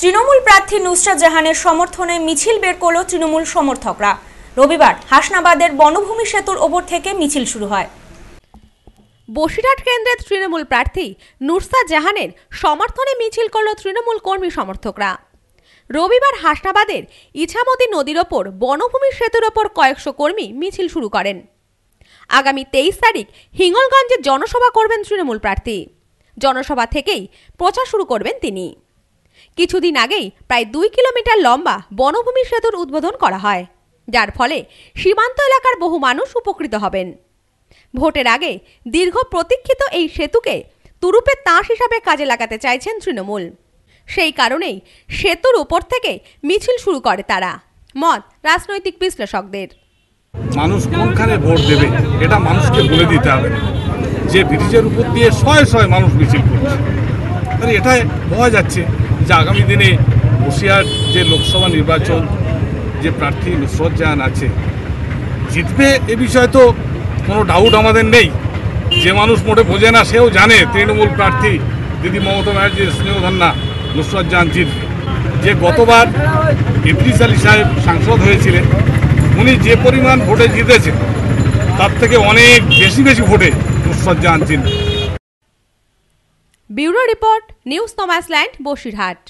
তৃণমূল প্রার্থী নুসরাত জাহানের সমর্থনে মিছিল বের করল তৃণমূল সমর্থকরা রবিবার হাসনাবাদের বনভূমি সেতুর ওপর থেকে মিছিল শুরু হয় বসিরহাট কেন্দ্রের তৃণমূল প্রার্থী নুরসা জাহানের সমর্থনে মিছিল করল তৃণমূল কর্মী সমর্থকরা রবিবার হাসনাবাদের ইছামতি নদীর ওপর বনভূমি সেতুর ওপর কয়েকশো কর্মী মিছিল শুরু করেন আগামী তেইশ তারিখ হিঙ্গলগঞ্জে জনসভা করবেন তৃণমূল প্রার্থী জনসভা থেকেই প্রচার শুরু করবেন তিনি কিছুদিন আগেই প্রায় দুই কিলোমিটার লম্বা বনভূমি সেতুর উদ্বোধন করা হয় যার ফলে সীমান্ত এলাকার বহু মানুষ উপকৃত হবেন ভোটের আগে দীর্ঘ প্রতীক্ষিত এই সেতুকে তুরুপে তাঁস হিসাবে কাজে লাগাতে চাইছেন তৃণমূল সেই কারণেই সেতুর উপর থেকে মিছিল শুরু করে তারা মত রাজনৈতিক বিশ্লেষকদের মানুষ কোনখানে ভোট দেবে এটা মানুষকে বলে দিতে হবে যে ব্রিজের উপর দিয়ে শয়ে শয়ে মানুষ মিছিল করছে এটাই বোঝা যাচ্ছে যে আগামী দিনে কুশিয়ার যে লোকসভা নির্বাচন যে প্রার্থী নুসরত জাহান আছে জিতবে এ বিষয়ে তো কোনো ডাউট আমাদের নেই যে মানুষ মোটে বোঝে না সেও জানে তৃণমূল প্রার্থী দিদি মমতা ব্যানার্জির স্নেহধান্না নুসরত জাহান জিতবে যে গতবার ইদ্রিস আলী সাহেব সাংসদ হয়েছিলেন উনি যে পরিমাণ ভোটে জিতেছেন তার থেকে অনেক বেশি বেশি ভোটে নুসরত জাহান জিতবে ব্যুরো রিপোর্ট নিউজ নোম্যাসল্যান্ড বসিরহাট